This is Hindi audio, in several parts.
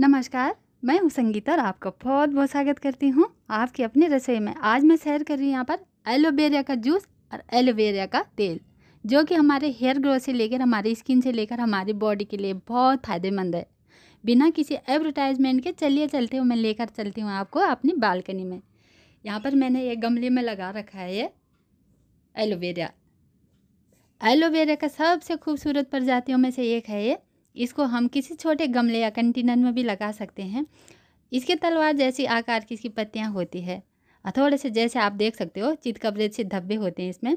नमस्कार मैं हूँ संगीता और आपका बहुत बहुत स्वागत करती हूँ आपके अपने रसोई में आज मैं शेयर कर रही हूँ यहाँ पर एलोवेरा का जूस और एलोवेरा का तेल जो कि हमारे हेयर ग्रोथ से लेकर हमारी स्किन से लेकर हमारी बॉडी के लिए बहुत फ़ायदेमंद है बिना किसी एडवर्टाइजमेंट के चलिए चलते हुए मैं लेकर चलती हूँ आपको अपनी बालकनी में यहाँ पर मैंने ये गमले में लगा रखा है ये एलोवेरा एलोवेरा का सबसे खूबसूरत प्रजातियों में से एक है ये इसको हम किसी छोटे गमले या कंटेनर में भी लगा सकते हैं इसके तलवार जैसी आकार की इसकी पत्तियाँ होती है थोड़े से जैसे आप देख सकते हो चितकबरे से धब्बे होते हैं इसमें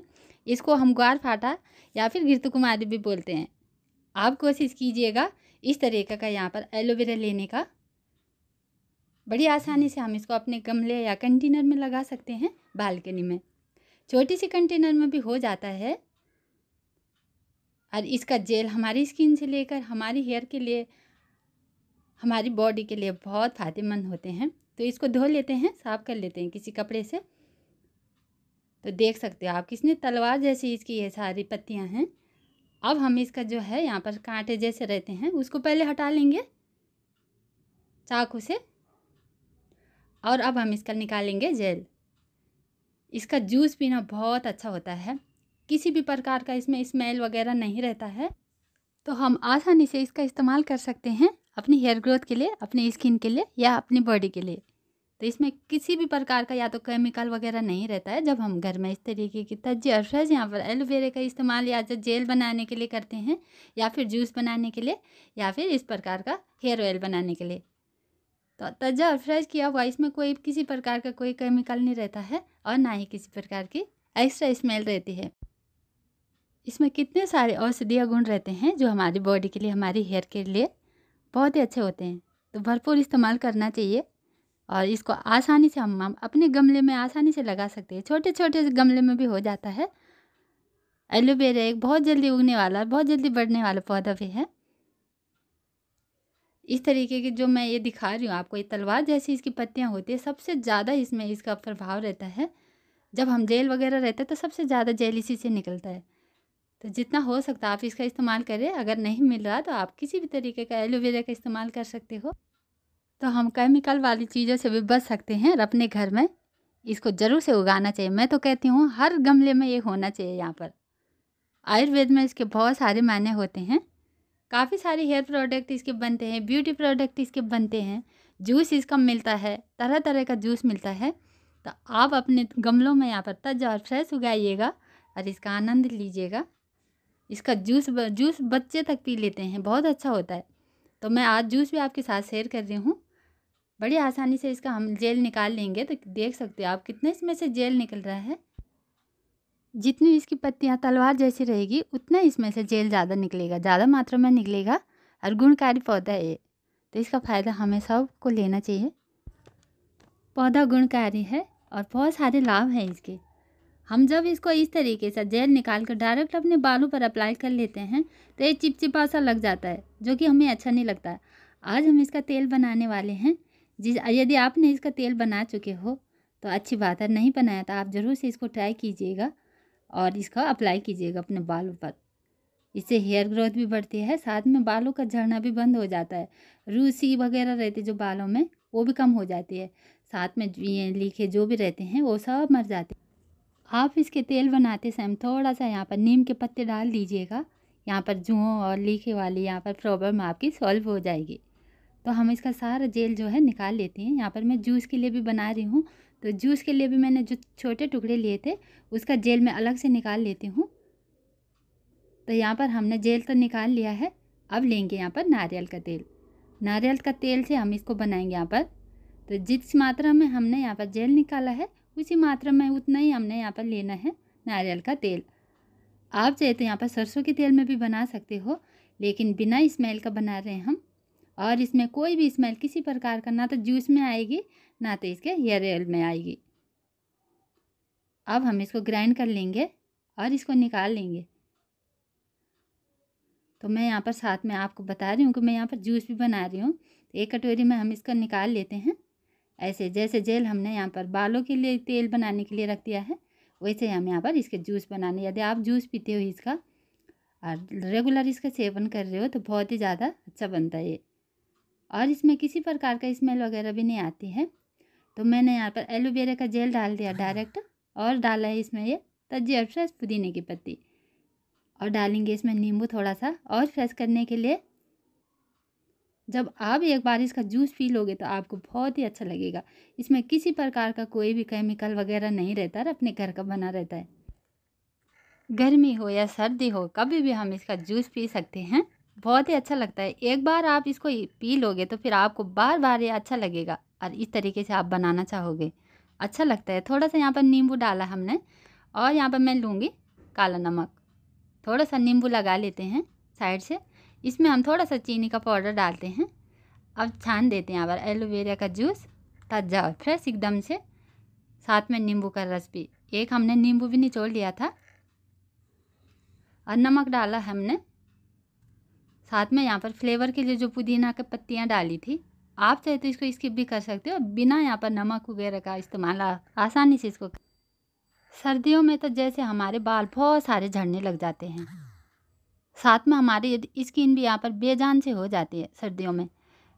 इसको हम ग्वार फाटा या फिर घृत कुमारी भी बोलते हैं आप कोशिश कीजिएगा इस तरीके का यहाँ पर एलोवेरा लेने का बड़ी आसानी से हम इसको अपने गमले या कंटेनर में लगा सकते हैं बालकनी में छोटी सी कंटेनर में भी हो जाता है और इसका जेल हमारी स्किन से लेकर हमारी हेयर के लिए हमारी बॉडी के लिए बहुत फ़ायदेमंद होते हैं तो इसको धो लेते हैं साफ़ कर लेते हैं किसी कपड़े से तो देख सकते हो आप किसने तलवार जैसी इसकी ये सारी पत्तियां हैं अब हम इसका जो है यहाँ पर कांटे जैसे रहते हैं उसको पहले हटा लेंगे चाकू से और अब हम इसका निकालेंगे जेल इसका जूस पीना बहुत अच्छा होता है किसी भी प्रकार का इसमें स्मेल वगैरह नहीं रहता है तो हम आसानी से इसका इस्तेमाल कर सकते हैं अपनी हेयर ग्रोथ के लिए अपनी स्किन के लिए या अपनी बॉडी के लिए तो इसमें किसी भी प्रकार का या तो केमिकल वगैरह नहीं रहता है जब हम घर में इस तरीके की तज्जे और फ्रेज यहाँ पर एलोवेरा का इस्तेमाल या जो तो जेल बनाने के लिए करते हैं या फिर जूस बनाने के लिए या फिर इस प्रकार का हेयर ऑयल बनाने के लिए तो तज्जा और फ्रेज किया हुआ इसमें कोई किसी प्रकार का कोई केमिकल नहीं रहता है और ना ही किसी प्रकार की एक्स्ट्रा स्मेल रहती है इसमें कितने सारे औषधीय गुण रहते हैं जो हमारी बॉडी के लिए हमारी हेयर के लिए बहुत ही अच्छे होते हैं तो भरपूर इस्तेमाल करना चाहिए और इसको आसानी से हम अपने गमले में आसानी से लगा सकते हैं छोटे छोटे गमले में भी हो जाता है एलोवेरा एक बहुत जल्दी उगने वाला बहुत जल्दी बढ़ने वाला पौधा भी है इस तरीके की जो मैं ये दिखा रही हूँ आपको ये तलवार जैसी इसकी पत्तियाँ होती है सबसे ज़्यादा इसमें इसका प्रभाव रहता है जब हम जेल वगैरह रहते हैं तो सबसे ज़्यादा जेल इसी से निकलता है तो जितना हो सकता आप इसका इस्तेमाल करें अगर नहीं मिल रहा तो आप किसी भी तरीके का एलोवेरा का इस्तेमाल कर सकते हो तो हम केमिकल वाली चीज़ों से भी बच सकते हैं और अपने घर में इसको ज़रूर से उगाना चाहिए मैं तो कहती हूँ हर गमले में ये होना चाहिए यहाँ पर आयुर्वेद में इसके बहुत सारे मायने होते हैं काफ़ी सारे हेयर प्रोडक्ट इसके बनते हैं ब्यूटी प्रोडक्ट इसके बनते हैं जूस इसका मिलता है तरह तरह का जूस मिलता है तो आप अपने गमलों में यहाँ पर तज और फ्रेश उगाइएगा और इसका आनंद लीजिएगा इसका जूस जूस बच्चे तक पी लेते हैं बहुत अच्छा होता है तो मैं आज जूस भी आपके साथ शेयर कर रही हूँ बड़ी आसानी से इसका हम जेल निकाल लेंगे तो देख सकते हो आप कितने इसमें से जेल निकल रहा है जितनी इसकी पत्तियाँ तलवार जैसी रहेगी उतना इसमें से जेल ज़्यादा निकलेगा ज़्यादा मात्रा में निकलेगा और गुणकारी पौधा है ये तो इसका फ़ायदा हमें सबको लेना चाहिए पौधा गुणकारी है और बहुत सारे लाभ हैं इसके हम जब इसको इस तरीके से जेल निकाल कर डायरेक्ट अपने बालों पर अप्लाई कर लेते हैं तो ये चिपचिपा सा लग जाता है जो कि हमें अच्छा नहीं लगता आज हम इसका तेल बनाने वाले हैं जिस यदि आपने इसका तेल बना चुके हो तो अच्छी बात है नहीं बनाया तो आप ज़रूर से इसको ट्राई कीजिएगा और इसका अप्लाई कीजिएगा अपने बालों पर इससे हेयर ग्रोथ भी बढ़ती है साथ में बालों का झड़ना भी बंद हो जाता है रूसी वगैरह रहती जो बालों में वो भी कम हो जाती है साथ में लीखे जो भी रहते हैं वो सब मर जाते हैं आप इसके तेल बनाते समय थोड़ा सा यहाँ पर नीम के पत्ते डाल दीजिएगा यहाँ पर जुओं और लीखे वाली यहाँ पर प्रॉब्लम आपकी सॉल्व हो जाएगी तो हम इसका सारा जेल जो है निकाल लेते हैं यहाँ पर मैं जूस के लिए भी बना रही हूँ तो जूस के लिए भी मैंने जो छोटे टुकड़े लिए थे उसका जेल मैं अलग से निकाल लेती हूँ तो यहाँ पर हमने जेल तो निकाल लिया है अब लेंगे यहाँ पर नारियल का तेल नारियल का तेल से हम इसको बनाएंगे यहाँ पर तो जिस मात्रा में हमने यहाँ पर जेल निकाला है उसी मात्रा में उतना ही हमने यहाँ पर लेना है नारियल का तेल आप चाहे तो यहाँ पर सरसों के तेल में भी बना सकते हो लेकिन बिना स्मेल का बना रहे हैं हम और इसमें कोई भी स्मेल किसी प्रकार का ना तो जूस में आएगी ना तो इसके हेयर ऑयल में आएगी अब हम इसको ग्राइंड कर लेंगे और इसको निकाल लेंगे तो मैं यहाँ पर साथ में आपको बता रही हूँ कि मैं यहाँ पर जूस भी बना रही हूँ एक कटोरी में हम इसका निकाल लेते हैं ऐसे जैसे जेल हमने यहाँ पर बालों के लिए तेल बनाने के लिए रख दिया है वैसे हम यहाँ पर इसके जूस बनाने यदि आप जूस पीते हो इसका और रेगुलर इसका सेवन कर रहे हो तो बहुत ही ज़्यादा अच्छा बनता है और इसमें किसी प्रकार का स्मेल वगैरह भी नहीं आती है तो मैंने यहाँ पर एलोवेरा का जेल डाल दिया डायरेक्ट और डाला है इसमें ये तजी और फ्रेश पुदीने की पत्ती और डालेंगे इसमें नींबू थोड़ा सा और फ्रेश करने के लिए जब आप एक बार इसका जूस पी लोगे तो आपको बहुत ही अच्छा लगेगा इसमें किसी प्रकार का कोई भी केमिकल वगैरह नहीं रहता है अपने घर का बना रहता है गर्मी हो या सर्दी हो कभी भी हम इसका जूस पी सकते हैं बहुत ही अच्छा लगता है एक बार आप इसको पी लोगे तो फिर आपको बार बार ये अच्छा लगेगा और इस तरीके से आप बनाना चाहोगे अच्छा लगता है थोड़ा सा यहाँ पर नींबू डाला हमने और यहाँ पर मैं लूँगी काला नमक थोड़ा सा नींबू लगा लेते हैं साइड से इसमें हम थोड़ा सा चीनी का पाउडर डालते हैं अब छान देते हैं पर एलोवेरा का जूस ताज़ा और फ्रेश एकदम से साथ में नींबू का रस भी एक हमने नींबू भी निचोड़ लिया था और नमक डाला हमने साथ में यहाँ पर फ्लेवर के लिए जो पुदीना के पत्तियाँ डाली थी आप चाहे तो इसको स्किप भी कर सकते हो बिना यहाँ पर नमक वगैरह का इस्तेमाल आसानी से इसको सर्दियों में तो जैसे हमारे बाल बहुत सारे झड़ने लग जाते हैं साथ में हमारी यदि स्किन भी यहाँ पर बेजान से हो जाती है सर्दियों में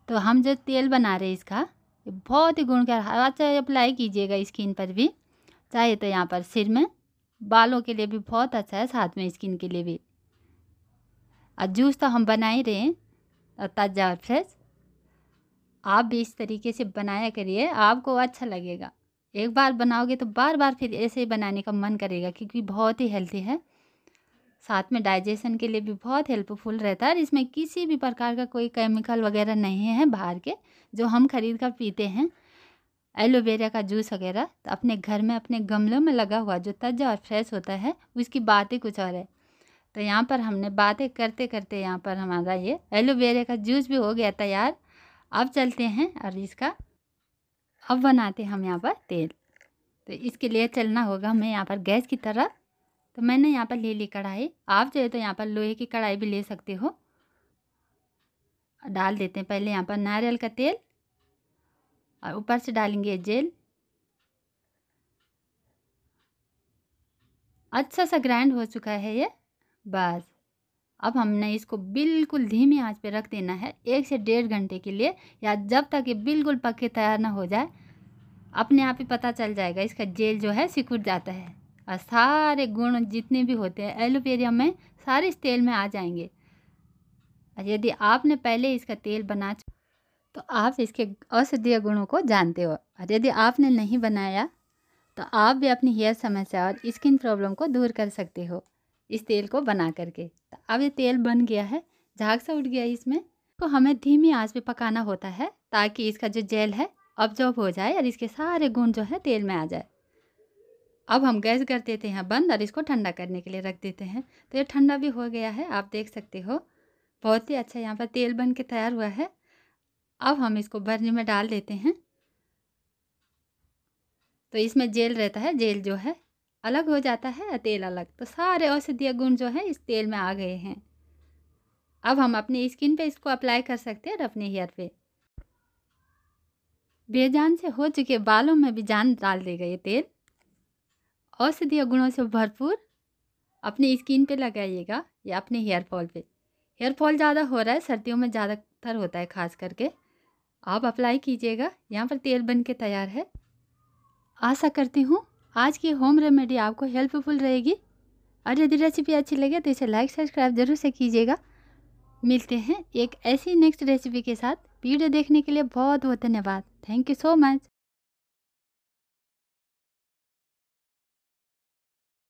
तो हम जो तेल बना रहे हैं इसका बहुत ही गुणकार अच्छा अप्लाई कीजिएगा स्किन पर भी चाहे तो यहाँ पर सिर में बालों के लिए भी बहुत अच्छा है साथ में स्किन के लिए भी और जूस तो हम बना ही रहे हैं और ताज़ा और फ्रेश आप भी इस तरीके से बनाया करिए आपको अच्छा लगेगा एक बार बनाओगे तो बार बार फिर ऐसे ही बनाने का मन करेगा क्योंकि बहुत ही हेल्थी है साथ में डाइजेशन के लिए भी बहुत हेल्पफुल रहता है और इसमें किसी भी प्रकार का कोई केमिकल वगैरह नहीं है बाहर के जो हम खरीद कर पीते हैं एलोवेरा का जूस वगैरह तो अपने घर में अपने गमलों में लगा हुआ जो ताज़ा और फ्रेश होता है उसकी बात ही कुछ और है तो यहाँ पर हमने बातें करते करते यहाँ पर हमारा ये एलोवेरा का जूस भी हो गया तैयार अब चलते हैं और इसका अब बनाते हैं हम यहाँ पर तेल तो इसके लिए चलना होगा हमें यहाँ पर गैस की तरफ तो मैंने यहाँ पर ले ली कढ़ाई आप जो है तो यहाँ पर लोहे की कढ़ाई भी ले सकते हो डाल देते हैं पहले यहाँ पर नारियल का तेल और ऊपर से डालेंगे जेल अच्छा सा ग्राइंड हो चुका है ये बस अब हमने इसको बिल्कुल धीमी आंच पे रख देना है एक से डेढ़ घंटे के लिए या जब तक ये बिल्कुल पक्के तैयार ना हो जाए अपने आप ही पता चल जाएगा इसका जेल जो है सिकुड़ जाता है और सारे गुण जितने भी होते हैं एलोवेरिया में सारे इस तेल में आ जाएंगे और यदि आपने पहले इसका तेल बना तो आप इसके औषधीय गुणों को जानते हो और यदि आपने नहीं बनाया तो आप भी अपनी हेयर समस्या और स्किन प्रॉब्लम को दूर कर सकते हो इस तेल को बना करके तो अब ये तेल बन गया है झाग सा उठ गया इसमें तो हमें धीमी आंच पे पकाना होता है ताकि इसका जो जेल है अब्जॉर्ब हो जाए और इसके सारे गुण जो है तेल में आ जाए अब हम गैस कर देते हैं बंद और इसको ठंडा करने के लिए रख देते हैं तो ये ठंडा भी हो गया है आप देख सकते हो बहुत ही अच्छा यहाँ पर तेल बन के तैयार हुआ है अब हम इसको भरने में डाल देते हैं तो इसमें जेल रहता है जेल जो है अलग हो जाता है तेल अलग तो सारे औषधीय गुण जो है इस तेल में आ गए हैं अब हम अपनी स्किन पे इसको अप्लाई कर सकते हैं और अपने हेयर पे बेजान से हो चुके बालों में भी जान डाल देगा ये तेल औषधीय गुणों से भरपूर अपनी स्किन पे लगाइएगा या अपने हेयर फॉल पे हेयर फॉल ज़्यादा हो रहा है सर्दियों में ज़्यादातर होता है खास करके आप अप्लाई कीजिएगा यहाँ पर तेल बन के तैयार है आशा करती हूँ आज की होम रेमेडी आपको हेल्पफुल रहेगी और यदि रेसिपी अच्छी लगे तो इसे लाइक सब्सक्राइब जरूर से कीजिएगा मिलते हैं एक ऐसी नेक्स्ट रेसिपी के साथ वीडियो देखने के लिए बहुत बहुत धन्यवाद थैंक यू सो मच